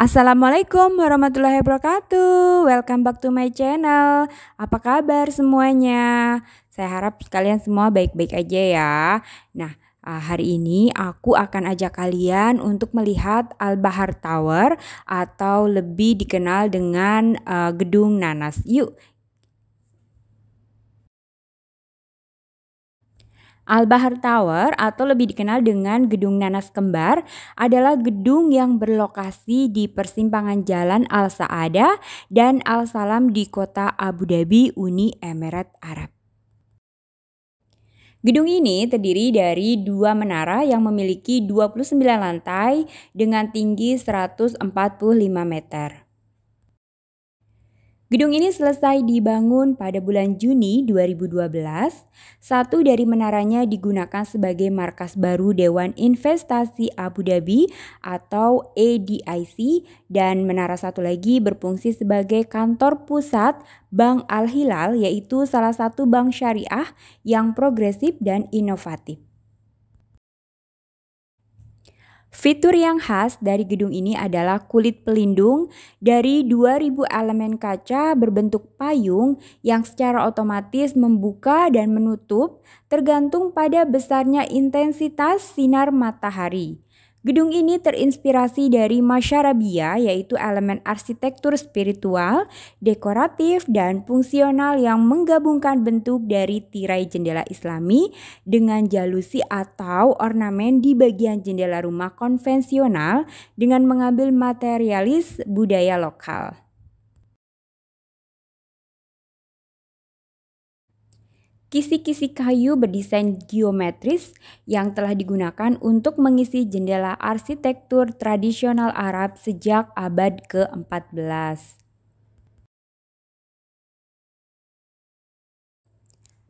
Assalamualaikum warahmatullahi wabarakatuh. Welcome back to my channel. Apa kabar semuanya? Saya harap kalian semua baik-baik aja ya. Nah, ah, hari ini aku akan ajak kalian untuk melihat Al-Bahar Tower atau lebih dikenal dengan ah, Gedung Nanas. Yuk, Al-Bahar Tower atau lebih dikenal dengan Gedung Nanas Kembar adalah gedung yang berlokasi di persimpangan Jalan Al-Saada dan Al-Salam di kota Abu Dhabi, Uni Emirat Arab. Gedung ini terdiri dari dua menara yang memiliki 29 lantai dengan tinggi 145 meter. Gedung ini selesai dibangun pada bulan Juni 2012. Satu dari menaranya digunakan sebagai markas baru Dewan Investasi Abu Dhabi atau ADIC dan menara satu lagi berfungsi sebagai kantor pusat Bank Al Hilal yaitu salah satu bank syariah yang progresif dan inovatif. Fitur yang khas dari gedung ini adalah kulit pelindung dari 2000 elemen kaca berbentuk payung yang secara otomatis membuka dan menutup tergantung pada besarnya intensitas sinar matahari. Gedung ini terinspirasi dari masyarabia yaitu elemen arsitektur spiritual, dekoratif, dan fungsional yang menggabungkan bentuk dari tirai jendela islami dengan jalusi atau ornamen di bagian jendela rumah konvensional dengan mengambil materialis budaya lokal. Kisi-kisi kayu berdesain geometris yang telah digunakan untuk mengisi jendela arsitektur tradisional Arab sejak abad ke-14.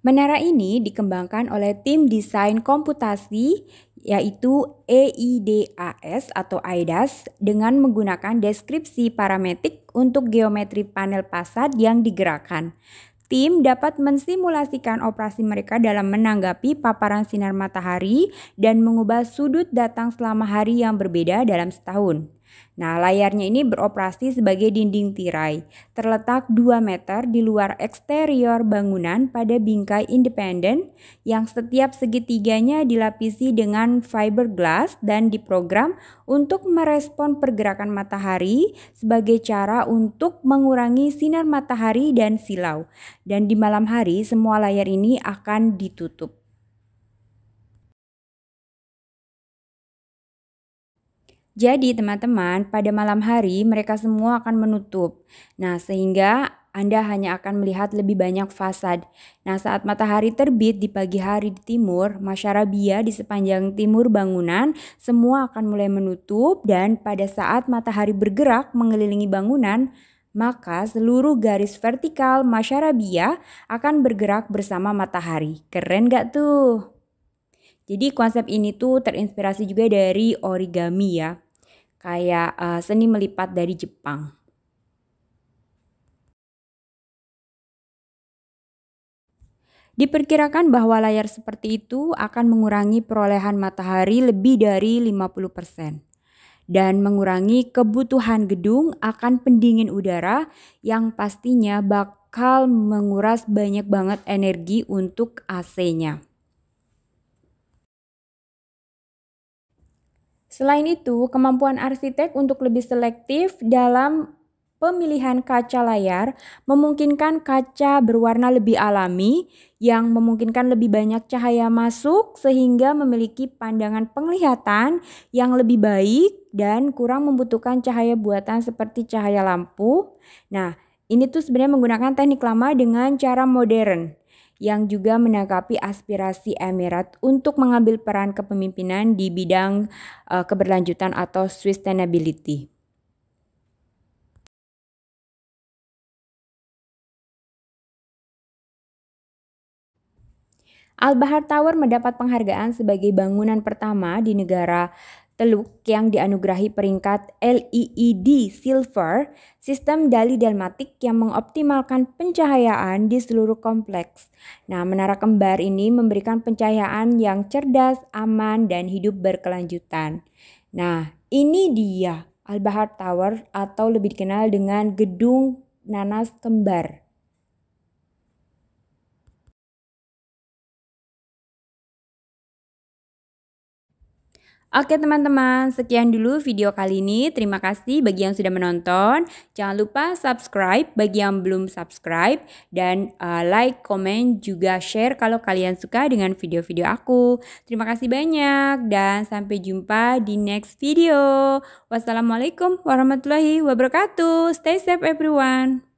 Menara ini dikembangkan oleh tim desain komputasi yaitu EIDAS atau AIDAS dengan menggunakan deskripsi parametrik untuk geometri panel fasad yang digerakkan. Tim dapat mensimulasikan operasi mereka dalam menanggapi paparan sinar matahari dan mengubah sudut datang selama hari yang berbeda dalam setahun. Nah, layarnya ini beroperasi sebagai dinding tirai, terletak 2 meter di luar eksterior bangunan pada bingkai independen yang setiap segitiganya dilapisi dengan fiberglass dan diprogram untuk merespon pergerakan matahari sebagai cara untuk mengurangi sinar matahari dan silau. Dan di malam hari semua layar ini akan ditutup. Jadi teman-teman, pada malam hari mereka semua akan menutup. Nah, sehingga anda hanya akan melihat lebih banyak fasad. Nah, saat matahari terbit di pagi hari di timur, masyarabia di sepanjang timur bangunan semua akan mulai menutup dan pada saat matahari bergerak mengelilingi bangunan, maka seluruh garis vertikal masyarabia akan bergerak bersama matahari. Keren gak tuh? Jadi konsep ini tuh terinspirasi juga dari origami ya. Kayak uh, seni melipat dari Jepang. Diperkirakan bahwa layar seperti itu akan mengurangi perolehan matahari lebih dari 50% dan mengurangi kebutuhan gedung akan pendingin udara yang pastinya bakal menguras banyak banget energi untuk AC-nya. Selain itu, kemampuan arsitek untuk lebih selektif dalam pemilihan kaca layar memungkinkan kaca berwarna lebih alami yang memungkinkan lebih banyak cahaya masuk sehingga memiliki pandangan penglihatan yang lebih baik dan kurang membutuhkan cahaya buatan seperti cahaya lampu. Nah, ini tuh sebenarnya menggunakan teknik lama dengan cara modern yang juga menanggapi aspirasi Emirat untuk mengambil peran kepemimpinan di bidang uh, keberlanjutan atau sustainability. Al-Bahar Tower mendapat penghargaan sebagai bangunan pertama di negara Teluk yang dianugerahi peringkat LEED Silver, sistem dali delmatik yang mengoptimalkan pencahayaan di seluruh kompleks. Nah, menara kembar ini memberikan pencahayaan yang cerdas, aman, dan hidup berkelanjutan. Nah, ini dia Al-Bahar Tower atau lebih dikenal dengan Gedung Nanas Kembar. Oke teman-teman, sekian dulu video kali ini. Terima kasih bagi yang sudah menonton. Jangan lupa subscribe bagi yang belum subscribe. Dan uh, like, komen, juga share kalau kalian suka dengan video-video aku. Terima kasih banyak dan sampai jumpa di next video. Wassalamualaikum warahmatullahi wabarakatuh. Stay safe everyone.